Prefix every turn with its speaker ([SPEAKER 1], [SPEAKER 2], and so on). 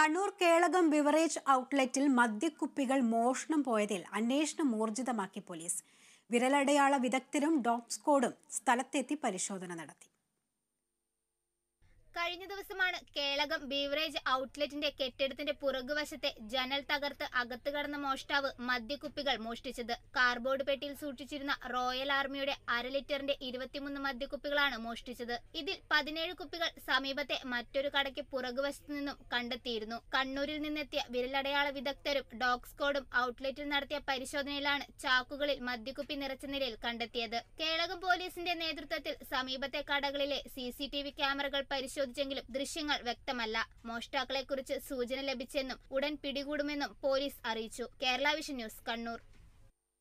[SPEAKER 1] Kannur Kelakam beverage ഔട്ട്ലെറ്റിൽ മദ്യക്കുപ്പികൾ മോഷണം പോയതിൽ അന്വേഷണം ഊർജിതമാക്കി പോലീസ് വിരലടയാള വിദഗ്ധരും ഡോഗ് സ്ക്വാഡും സ്ഥലത്തെത്തി പരിശോധന നടത്തി
[SPEAKER 2] കഴിഞ്ഞ ദിവസമാണ് കേളകം ബീവറേജ് ഔട്ട്ലെറ്റിന്റെ
[SPEAKER 3] കെട്ടിടത്തിന്റെ പുറകുവശത്തെ ജനൽ തകർത്ത് അകത്ത് കടന്ന മോഷ്ടാവ് മദ്യക്കുപ്പികൾ മോഷ്ടിച്ചത് കാർബോർഡ് പെട്ടിയിൽ സൂക്ഷിച്ചിരുന്ന റോയൽ ആർമിയുടെ അര ലിറ്ററിന്റെ ഇരുപത്തിമൂന്ന് മദ്യക്കുപ്പികളാണ് മോഷ്ടിച്ചത് ഇതിൽ പതിനേഴ് കുപ്പികൾ സമീപത്തെ മറ്റൊരു കടയ്ക്ക് പുറകുവശത്ത് നിന്നും കണ്ടെത്തിയിരുന്നു കണ്ണൂരിൽ നിന്നെത്തിയ വിരലടയാള വിദഗ്ധരും ഡോഗ് സ്ക്വാഡും ഔട്ട്ലെറ്റിൽ നടത്തിയ പരിശോധനയിലാണ് ചാക്കുകളിൽ മദ്യക്കുപ്പി നിറച്ച നിലയിൽ കണ്ടെത്തിയത് കേളകം പോലീസിന്റെ നേതൃത്വത്തിൽ സമീപത്തെ കടകളിലെ സി ക്യാമറകൾ പരിശോധിച്ചു പരിശോധിച്ചെങ്കിലും ദൃശ്യങ്ങൾ വ്യക്തമല്ല മോഷ്ടാക്കളെക്കുറിച്ച് സൂചന ലഭിച്ചെന്നും ഉടൻ പിടികൂടുമെന്നും പോലീസ് അറിയിച്ചു കേരള വിഷൻ ന്യൂസ് കണ്ണൂർ